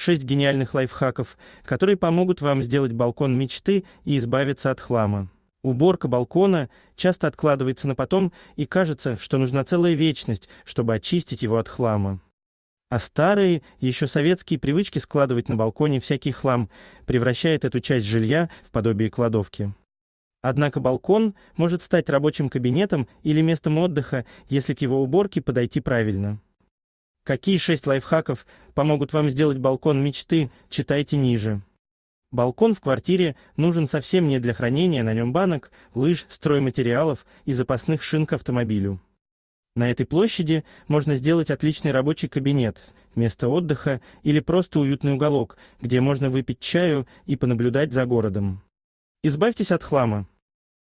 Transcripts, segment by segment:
6 гениальных лайфхаков, которые помогут вам сделать балкон мечты и избавиться от хлама. Уборка балкона часто откладывается на потом, и кажется, что нужна целая вечность, чтобы очистить его от хлама. А старые, еще советские привычки складывать на балконе всякий хлам превращает эту часть жилья в подобие кладовки. Однако балкон может стать рабочим кабинетом или местом отдыха, если к его уборке подойти правильно. Какие шесть лайфхаков помогут вам сделать балкон мечты, читайте ниже. Балкон в квартире нужен совсем не для хранения на нем банок, лыж, стройматериалов и запасных шин к автомобилю. На этой площади можно сделать отличный рабочий кабинет, место отдыха или просто уютный уголок, где можно выпить чаю и понаблюдать за городом. Избавьтесь от хлама.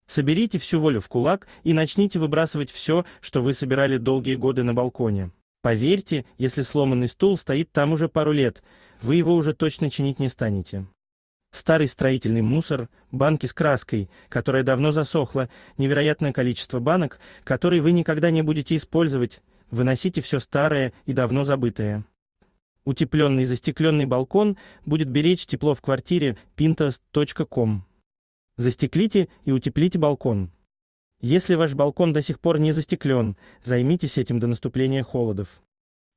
Соберите всю волю в кулак и начните выбрасывать все, что вы собирали долгие годы на балконе. Поверьте, если сломанный стул стоит там уже пару лет, вы его уже точно чинить не станете. Старый строительный мусор, банки с краской, которая давно засохла, невероятное количество банок, которые вы никогда не будете использовать, выносите все старое и давно забытое. Утепленный застекленный балкон будет беречь тепло в квартире pintas.com. Застеклите и утеплите балкон. Если ваш балкон до сих пор не застеклен, займитесь этим до наступления холодов.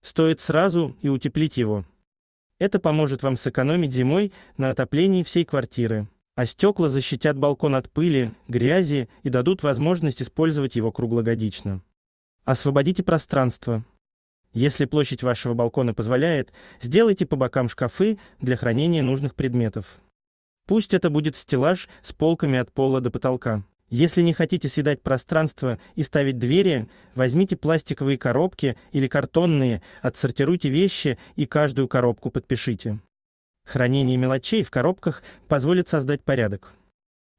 Стоит сразу и утеплить его. Это поможет вам сэкономить зимой на отоплении всей квартиры. А стекла защитят балкон от пыли, грязи и дадут возможность использовать его круглогодично. Освободите пространство. Если площадь вашего балкона позволяет, сделайте по бокам шкафы для хранения нужных предметов. Пусть это будет стеллаж с полками от пола до потолка. Если не хотите съедать пространство и ставить двери, возьмите пластиковые коробки или картонные, отсортируйте вещи и каждую коробку подпишите. Хранение мелочей в коробках позволит создать порядок.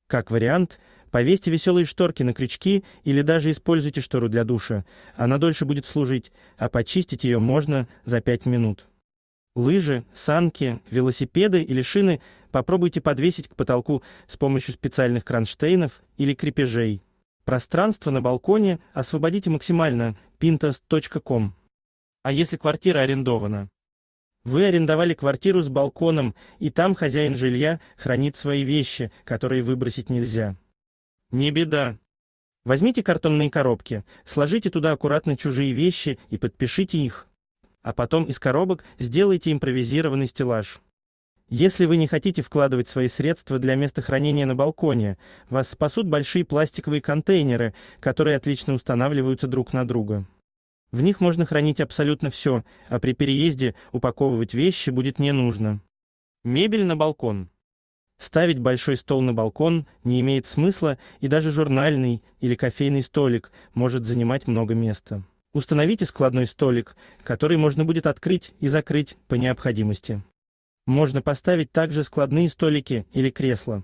Как вариант, повесьте веселые шторки на крючки или даже используйте штору для душа. Она дольше будет служить, а почистить ее можно за 5 минут. Лыжи, санки, велосипеды или шины попробуйте подвесить к потолку с помощью специальных кронштейнов или крепежей. Пространство на балконе освободите максимально pintas.com. А если квартира арендована? Вы арендовали квартиру с балконом, и там хозяин жилья хранит свои вещи, которые выбросить нельзя. Не беда. Возьмите картонные коробки, сложите туда аккуратно чужие вещи и подпишите их а потом из коробок сделайте импровизированный стеллаж. Если вы не хотите вкладывать свои средства для места хранения на балконе, вас спасут большие пластиковые контейнеры, которые отлично устанавливаются друг на друга. В них можно хранить абсолютно все, а при переезде упаковывать вещи будет не нужно. Мебель на балкон. Ставить большой стол на балкон не имеет смысла, и даже журнальный или кофейный столик может занимать много места. Установите складной столик, который можно будет открыть и закрыть по необходимости. Можно поставить также складные столики или кресла.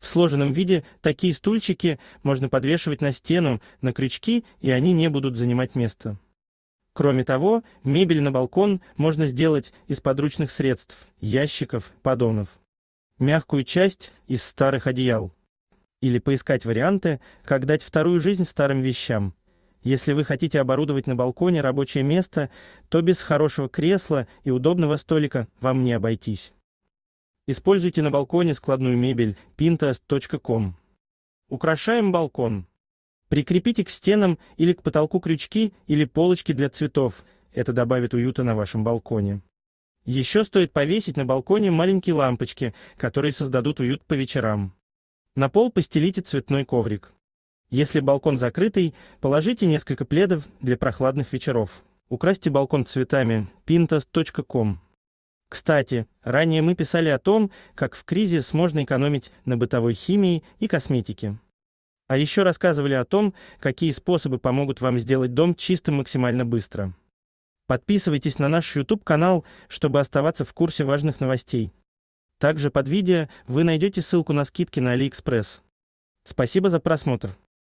В сложенном виде такие стульчики можно подвешивать на стену, на крючки, и они не будут занимать место. Кроме того, мебель на балкон можно сделать из подручных средств, ящиков, поддонов. Мягкую часть из старых одеял. Или поискать варианты, как дать вторую жизнь старым вещам. Если вы хотите оборудовать на балконе рабочее место, то без хорошего кресла и удобного столика вам не обойтись. Используйте на балконе складную мебель pinterest.com. Украшаем балкон. Прикрепите к стенам или к потолку крючки или полочки для цветов. Это добавит уюта на вашем балконе. Еще стоит повесить на балконе маленькие лампочки, которые создадут уют по вечерам. На пол постелите цветной коврик. Если балкон закрытый, положите несколько пледов для прохладных вечеров. Украсьте балкон цветами. pintas.com Кстати, ранее мы писали о том, как в кризис можно экономить на бытовой химии и косметике. А еще рассказывали о том, какие способы помогут вам сделать дом чистым максимально быстро. Подписывайтесь на наш YouTube-канал, чтобы оставаться в курсе важных новостей. Также под видео вы найдете ссылку на скидки на AliExpress. Спасибо за просмотр.